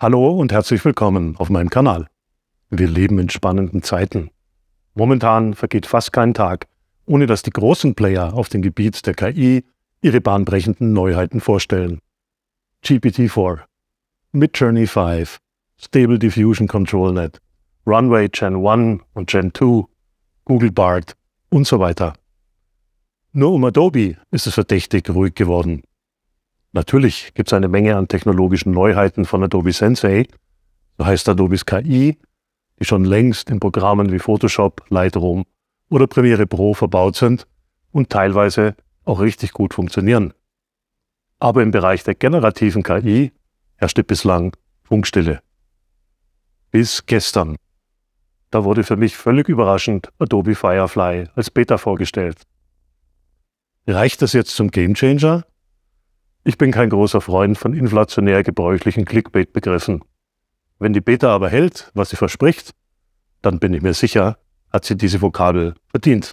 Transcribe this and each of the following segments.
Hallo und herzlich willkommen auf meinem Kanal. Wir leben in spannenden Zeiten. Momentan vergeht fast kein Tag, ohne dass die großen Player auf dem Gebiet der KI ihre bahnbrechenden Neuheiten vorstellen. GPT-4, Midjourney 5, Stable Diffusion Control Net, Runway Gen 1 und Gen 2, Google BART und so weiter. Nur um Adobe ist es verdächtig ruhig geworden. Natürlich gibt es eine Menge an technologischen Neuheiten von Adobe Sensei, so heißt Adobes KI, die schon längst in Programmen wie Photoshop, Lightroom oder Premiere Pro verbaut sind und teilweise auch richtig gut funktionieren. Aber im Bereich der generativen KI herrschte bislang Funkstille. Bis gestern. Da wurde für mich völlig überraschend Adobe Firefly als Beta vorgestellt. Reicht das jetzt zum Gamechanger? Ich bin kein großer Freund von inflationär gebräuchlichen Clickbait-Begriffen. Wenn die Beta aber hält, was sie verspricht, dann bin ich mir sicher, hat sie diese Vokabel verdient.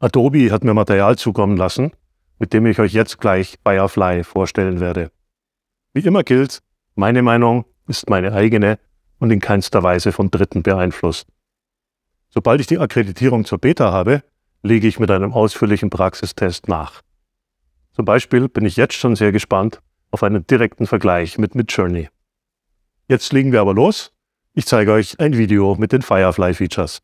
Adobe hat mir Material zukommen lassen, mit dem ich euch jetzt gleich Firefly vorstellen werde. Wie immer gilt, meine Meinung ist meine eigene und in keinster Weise von Dritten beeinflusst. Sobald ich die Akkreditierung zur Beta habe, lege ich mit einem ausführlichen Praxistest nach. Zum Beispiel bin ich jetzt schon sehr gespannt auf einen direkten Vergleich mit Midjourney. Jetzt legen wir aber los. Ich zeige euch ein Video mit den Firefly Features.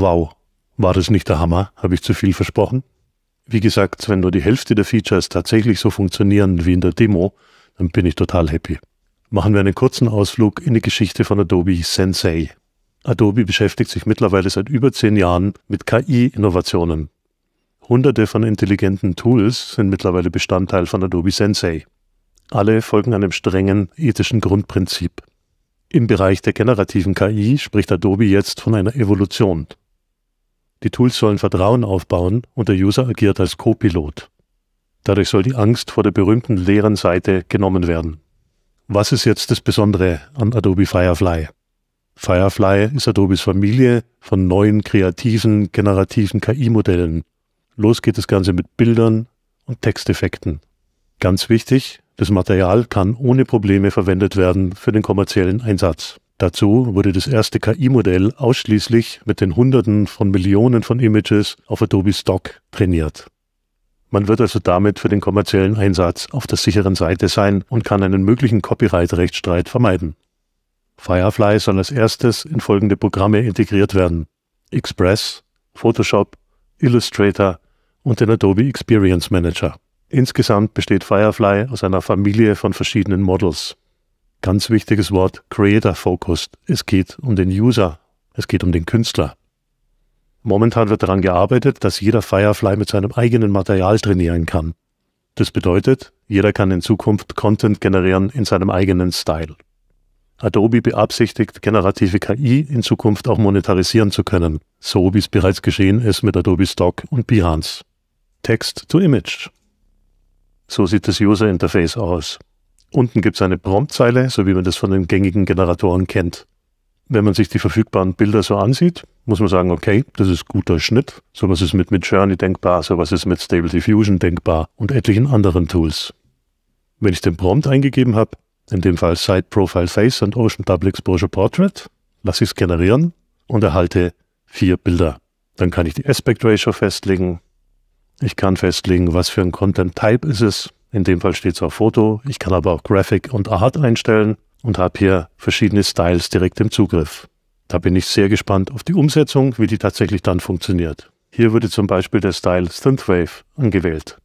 Wow, war das nicht der Hammer? Habe ich zu viel versprochen? Wie gesagt, wenn nur die Hälfte der Features tatsächlich so funktionieren wie in der Demo, dann bin ich total happy. Machen wir einen kurzen Ausflug in die Geschichte von Adobe Sensei. Adobe beschäftigt sich mittlerweile seit über zehn Jahren mit KI-Innovationen. Hunderte von intelligenten Tools sind mittlerweile Bestandteil von Adobe Sensei. Alle folgen einem strengen ethischen Grundprinzip. Im Bereich der generativen KI spricht Adobe jetzt von einer Evolution. Die Tools sollen Vertrauen aufbauen und der User agiert als Co-Pilot. Dadurch soll die Angst vor der berühmten leeren Seite genommen werden. Was ist jetzt das Besondere an Adobe Firefly? Firefly ist Adobes Familie von neuen kreativen, generativen KI-Modellen. Los geht das Ganze mit Bildern und Texteffekten. Ganz wichtig, das Material kann ohne Probleme verwendet werden für den kommerziellen Einsatz. Dazu wurde das erste KI-Modell ausschließlich mit den Hunderten von Millionen von Images auf Adobe Stock trainiert. Man wird also damit für den kommerziellen Einsatz auf der sicheren Seite sein und kann einen möglichen Copyright-Rechtsstreit vermeiden. Firefly soll als erstes in folgende Programme integriert werden. Express, Photoshop, Illustrator und den Adobe Experience Manager. Insgesamt besteht Firefly aus einer Familie von verschiedenen Models. Ganz wichtiges Wort, Creator Focused. Es geht um den User, es geht um den Künstler. Momentan wird daran gearbeitet, dass jeder Firefly mit seinem eigenen Material trainieren kann. Das bedeutet, jeder kann in Zukunft Content generieren in seinem eigenen Style. Adobe beabsichtigt, generative KI in Zukunft auch monetarisieren zu können, so wie es bereits geschehen ist mit Adobe Stock und Behance. Text to Image. So sieht das User Interface aus. Unten gibt es eine Promptzeile, so wie man das von den gängigen Generatoren kennt. Wenn man sich die verfügbaren Bilder so ansieht, muss man sagen, okay, das ist guter Schnitt. Sowas ist mit Midjourney denkbar, sowas ist mit Stable Diffusion denkbar und etlichen anderen Tools. Wenn ich den Prompt eingegeben habe, in dem Fall Site Profile Face und Ocean Double Exposure Portrait, lasse ich es generieren und erhalte vier Bilder. Dann kann ich die Aspect Ratio festlegen. Ich kann festlegen, was für ein Content Type ist es. In dem Fall steht es auf Foto. Ich kann aber auch Graphic und Art einstellen und habe hier verschiedene Styles direkt im Zugriff. Da bin ich sehr gespannt auf die Umsetzung, wie die tatsächlich dann funktioniert. Hier würde zum Beispiel der Style Synthwave angewählt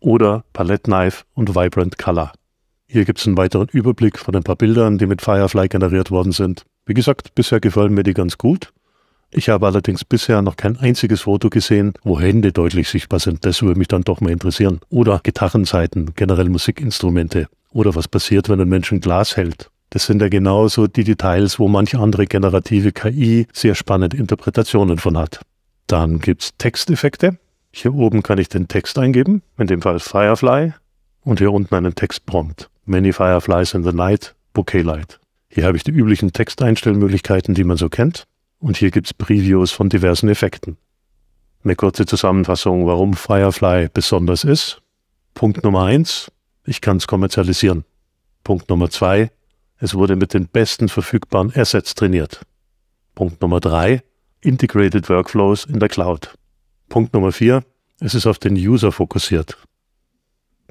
oder Palette Knife und Vibrant Color. Hier gibt es einen weiteren Überblick von ein paar Bildern, die mit Firefly generiert worden sind. Wie gesagt, bisher gefallen mir die ganz gut. Ich habe allerdings bisher noch kein einziges Foto gesehen, wo Hände deutlich sichtbar sind. Das würde mich dann doch mal interessieren. Oder Gitarrenseiten, generell Musikinstrumente. Oder was passiert, wenn ein Mensch ein Glas hält. Das sind ja genauso die Details, wo manche andere generative KI sehr spannende Interpretationen von hat. Dann gibt es Texteffekte. Hier oben kann ich den Text eingeben, in dem Fall Firefly, und hier unten einen Textprompt. Many Fireflies in the Night, Bouquet Light. Hier habe ich die üblichen Texteinstellmöglichkeiten, die man so kennt. Und hier gibt's Previews von diversen Effekten. Eine kurze Zusammenfassung, warum Firefly besonders ist. Punkt Nummer eins: ich kann's kommerzialisieren. Punkt Nummer zwei: es wurde mit den besten verfügbaren Assets trainiert. Punkt Nummer drei: Integrated Workflows in der Cloud. Punkt Nummer vier: es ist auf den User fokussiert.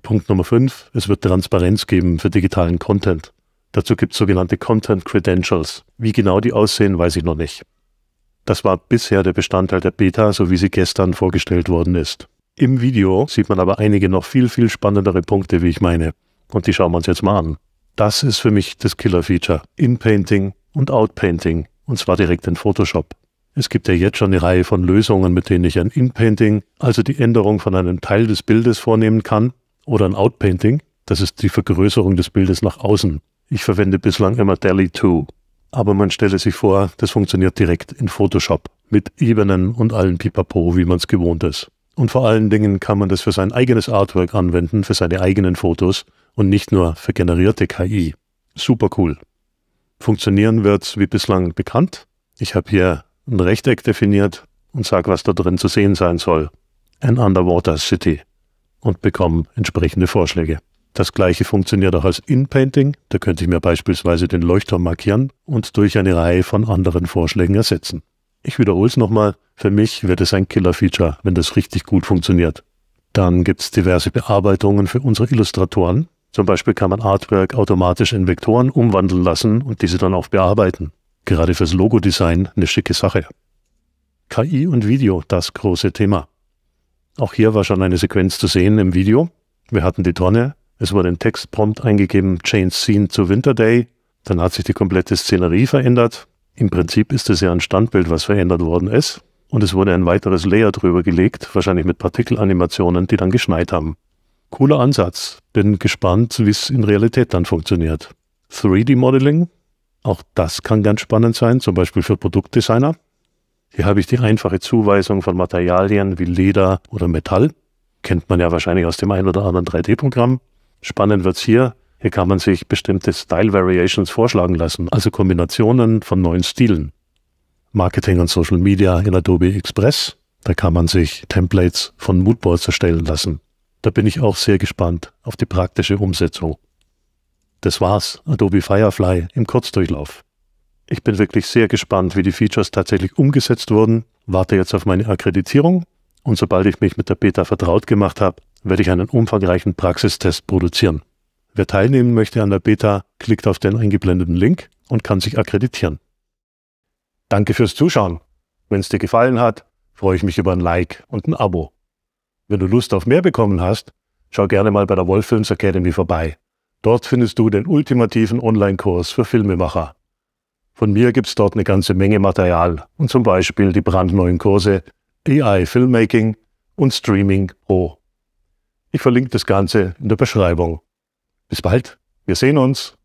Punkt Nummer fünf: es wird Transparenz geben für digitalen Content. Dazu gibt's sogenannte Content Credentials. Wie genau die aussehen, weiß ich noch nicht. Das war bisher der Bestandteil der Beta, so wie sie gestern vorgestellt worden ist. Im Video sieht man aber einige noch viel, viel spannendere Punkte, wie ich meine. Und die schauen wir uns jetzt mal an. Das ist für mich das Killer-Feature. In-Painting und Out-Painting. Und zwar direkt in Photoshop. Es gibt ja jetzt schon eine Reihe von Lösungen, mit denen ich ein In-Painting, also die Änderung von einem Teil des Bildes vornehmen kann, oder ein Out-Painting, das ist die Vergrößerung des Bildes nach außen. Ich verwende bislang immer DALI 2. Aber man stelle sich vor, das funktioniert direkt in Photoshop mit Ebenen und allen Pipapo, wie man es gewohnt ist. Und vor allen Dingen kann man das für sein eigenes Artwork anwenden, für seine eigenen Fotos und nicht nur für generierte KI. Super cool. Funktionieren wird es wie bislang bekannt. Ich habe hier ein Rechteck definiert und sage, was da drin zu sehen sein soll. An Underwater City. Und bekomme entsprechende Vorschläge. Das gleiche funktioniert auch als In-Painting. Da könnte ich mir beispielsweise den Leuchtturm markieren und durch eine Reihe von anderen Vorschlägen ersetzen. Ich wiederhole es nochmal, für mich wird es ein Killer-Feature, wenn das richtig gut funktioniert. Dann gibt es diverse Bearbeitungen für unsere Illustratoren. Zum Beispiel kann man Artwork automatisch in Vektoren umwandeln lassen und diese dann auch bearbeiten. Gerade fürs Logodesign eine schicke Sache. KI und Video, das große Thema. Auch hier war schon eine Sequenz zu sehen im Video. Wir hatten die Tonne, es wurde ein Text prompt eingegeben Change Scene to Winter Day. Dann hat sich die komplette Szenerie verändert. Im Prinzip ist es ja ein Standbild, was verändert worden ist. Und es wurde ein weiteres Layer drüber gelegt, wahrscheinlich mit Partikelanimationen, die dann geschneit haben. Cooler Ansatz. Bin gespannt, wie es in Realität dann funktioniert. 3D-Modeling. Auch das kann ganz spannend sein, zum Beispiel für Produktdesigner. Hier habe ich die einfache Zuweisung von Materialien wie Leder oder Metall. Kennt man ja wahrscheinlich aus dem ein oder anderen 3D-Programm. Spannend wird's hier. Hier kann man sich bestimmte Style Variations vorschlagen lassen, also Kombinationen von neuen Stilen. Marketing und Social Media in Adobe Express, da kann man sich Templates von Moodboards erstellen lassen. Da bin ich auch sehr gespannt auf die praktische Umsetzung. Das war's, Adobe Firefly im Kurzdurchlauf. Ich bin wirklich sehr gespannt, wie die Features tatsächlich umgesetzt wurden, warte jetzt auf meine Akkreditierung und sobald ich mich mit der Beta vertraut gemacht habe, werde ich einen umfangreichen Praxistest produzieren. Wer teilnehmen möchte an der Beta, klickt auf den eingeblendeten Link und kann sich akkreditieren. Danke fürs Zuschauen. Wenn es dir gefallen hat, freue ich mich über ein Like und ein Abo. Wenn du Lust auf mehr bekommen hast, schau gerne mal bei der Wolf Films Academy vorbei. Dort findest du den ultimativen Online-Kurs für Filmemacher. Von mir gibt es dort eine ganze Menge Material und zum Beispiel die brandneuen Kurse AI Filmmaking und Streaming Pro. Ich verlinke das Ganze in der Beschreibung. Bis bald, wir sehen uns.